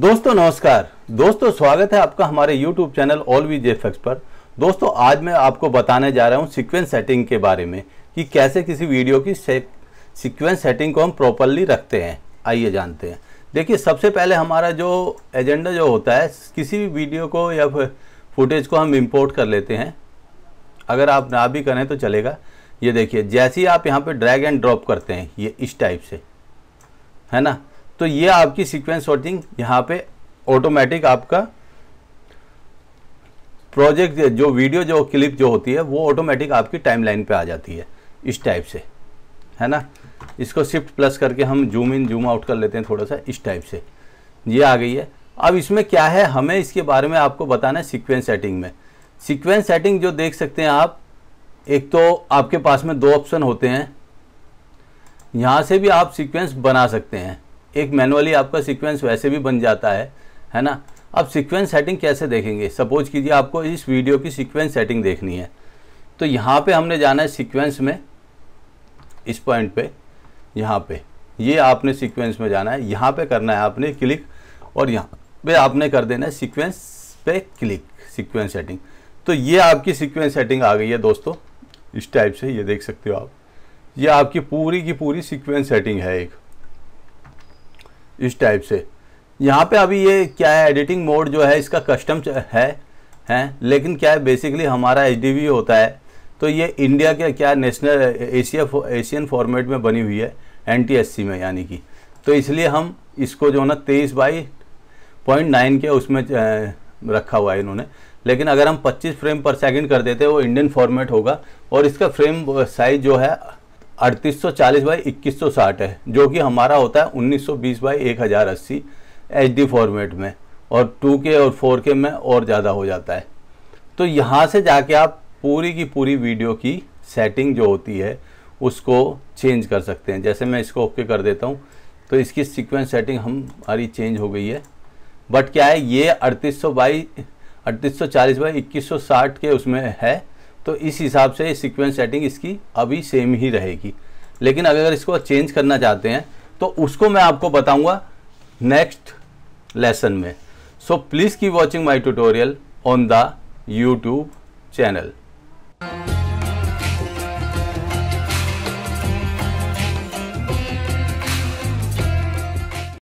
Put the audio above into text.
दोस्तों नमस्कार दोस्तों स्वागत है आपका हमारे YouTube channel all V X पर दोस्तों आज मैं आपको बताने जा रहा हूँ सीक्वेंस सेटिंग के बारे में कि कैसे किसी वीडियो की सीक्वेंस सेटिंग को हम प्रॉपरली रखते हैं आइए जानते हैं देखिए सबसे पहले हमारा जो एजेंडा जो होता है किसी भी वीडियो को या फुटेज को हम इम्पोर्ट कर लेते हैं अगर आप ना भी करें तो चलेगा ये देखिए जैसे ही आप यहाँ पर ड्रैग एंड ड्रॉप करते हैं ये इस टाइप से है ना तो ये आपकी सीक्वेंस सॉर्टिंग यहाँ पे ऑटोमेटिक आपका प्रोजेक्ट जो वीडियो जो क्लिप जो होती है वो ऑटोमेटिक आपकी टाइमलाइन पे आ जाती है इस टाइप से है ना इसको शिफ्ट प्लस करके हम जूम इन जूम आउट कर लेते हैं थोड़ा सा इस टाइप से ये आ गई है अब इसमें क्या है हमें इसके बारे में आपको बताना है सिक्वेंस सेटिंग में सिक्वेंस सेटिंग जो देख सकते हैं आप एक तो आपके पास में दो ऑप्शन होते हैं यहाँ से भी आप सीक्वेंस बना सकते हैं एक मैनुअली आपका सीक्वेंस वैसे भी बन जाता है है ना अब सीक्वेंस सेटिंग कैसे देखेंगे सपोज कीजिए आपको इस वीडियो की सीक्वेंस सेटिंग देखनी है तो यहाँ पे हमने जाना है सीक्वेंस में इस पॉइंट पे यहाँ पे ये आपने सीक्वेंस में जाना है यहाँ पे करना है आपने क्लिक और यहाँ पे आपने कर देना है सीक्वेंस पे क्लिक सीक्वेंस सेटिंग तो ये आपकी सीक्वेंस सेटिंग आ गई है दोस्तों इस टाइप से ये देख सकते हो आप ये आपकी पूरी की पूरी सीक्वेंस सेटिंग है एक इस टाइप से यहाँ पे अभी ये क्या है एडिटिंग मोड जो है इसका कस्टम है हैं लेकिन क्या है बेसिकली हमारा एच होता है तो ये इंडिया के क्या नेशनल एशिया एशियन फॉर्मेट में बनी हुई है एन में यानी कि तो इसलिए हम इसको जो है ना तेईस बाई पॉइंट नाइन के उसमें रखा हुआ है इन्होंने लेकिन अगर हम 25 फ्रेम पर सेकंड कर देते हैं वो इंडियन फॉर्मेट होगा और इसका फ्रेम साइज जो है अड़तीस सौ चालीस बाई इक्कीस सौ साठ है जो कि हमारा होता है उन्नीस सौ बीस बाई एक हज़ार अस्सी एच डी फॉर्मेट में और टू के और फोर के में और ज़्यादा हो जाता है तो यहाँ से जाके आप पूरी की पूरी वीडियो की सेटिंग जो होती है उसको चेंज कर सकते हैं जैसे मैं इसको ओके कर देता हूँ तो इसकी सीक्वेंस सेटिंग हमारी चेंज हो गई है बट क्या है ये अड़तीस सौ बाई अड़तीस सौ चालीस बाई इक्कीस सौ साठ के उसमें है तो इस हिसाब से सिक्वेंस सेटिंग इसकी अभी सेम ही रहेगी लेकिन अगर इसको चेंज करना चाहते हैं तो उसको मैं आपको बताऊंगा नेक्स्ट लेसन में so please keep watching my tutorial on the YouTube channel